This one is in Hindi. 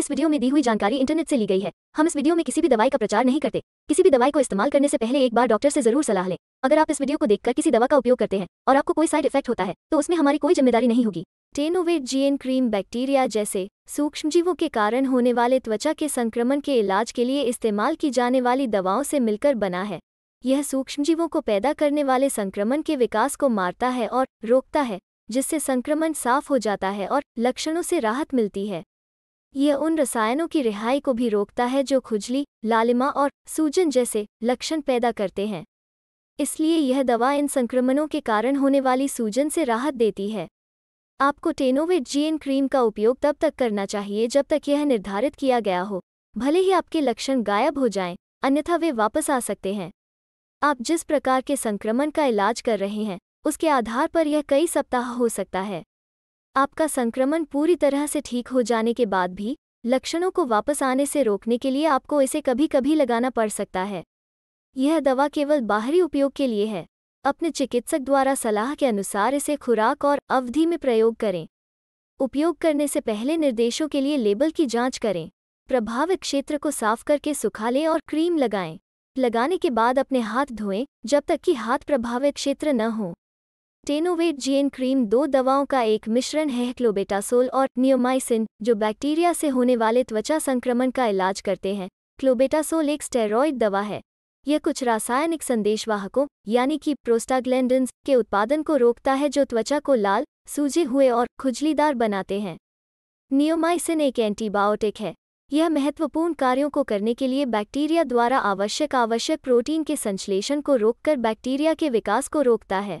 इस वीडियो में दी हुई जानकारी इंटरनेट से ली गई है हम इस वीडियो में किसी भी दवाई का प्रचार नहीं करते किसी भी दवाई को इस्तेमाल करने से पहले एक बार डॉक्टर से जरूर सलाह लें अगर आप इस वीडियो को देखकर किसी दवा का उपयोग करते हैं और आपको कोई साइड इफेक्ट होता है तो उसमें हमारी कोई जिम्मेदारी नहीं होगी टेनोवेट जीएन क्रीम बैक्टीरिया जैसे सूक्ष्म जीवों के कारण होने वाले त्वचा के संक्रमण के इलाज के लिए इस्तेमाल की जाने वाली दवाओं से मिलकर बना है यह सूक्ष्मजीवों को पैदा करने वाले संक्रमण के विकास को मारता है और रोकता है जिससे संक्रमण साफ हो जाता है और लक्षणों से राहत मिलती है यह उन रसायनों की रिहाई को भी रोकता है जो खुजली लालिमा और सूजन जैसे लक्षण पैदा करते हैं इसलिए यह दवा इन संक्रमणों के कारण होने वाली सूजन से राहत देती है आपको टेनोवेट जीएन क्रीम का उपयोग तब तक करना चाहिए जब तक यह निर्धारित किया गया हो भले ही आपके लक्षण गायब हो जाएं, अन्यथा वे वापस आ सकते हैं आप जिस प्रकार के संक्रमण का इलाज कर रहे हैं उसके आधार पर यह कई सप्ताह हो सकता है आपका संक्रमण पूरी तरह से ठीक हो जाने के बाद भी लक्षणों को वापस आने से रोकने के लिए आपको इसे कभी कभी लगाना पड़ सकता है यह दवा केवल बाहरी उपयोग के लिए है अपने चिकित्सक द्वारा सलाह के अनुसार इसे खुराक और अवधि में प्रयोग करें उपयोग करने से पहले निर्देशों के लिए लेबल की जांच करें प्रभावित क्षेत्र को साफ करके सुखा लें और क्रीम लगाएं लगाने के बाद अपने हाथ धोएं जब तक कि हाथ प्रभावित क्षेत्र न हो टेनोवेट जीएन क्रीम दो दवाओं का एक मिश्रण है क्लोबेटासोल और नियोमाइसिन जो बैक्टीरिया से होने वाले त्वचा संक्रमण का इलाज करते हैं क्लोबेटासोल एक स्टेरॉयड दवा है यह कुछ रासायनिक संदेशवाहकों यानी कि प्रोस्टाग्लैंडन्स के उत्पादन को रोकता है जो त्वचा को लाल सूजे हुए और खुजलीदार बनाते हैं नियोमाइसिन एक एंटीबायोटिक है यह महत्वपूर्ण कार्यों को करने के लिए बैक्टीरिया द्वारा आवश्यक आवश्यक प्रोटीन के संश्लेषण को रोककर बैक्टीरिया के विकास को रोकता है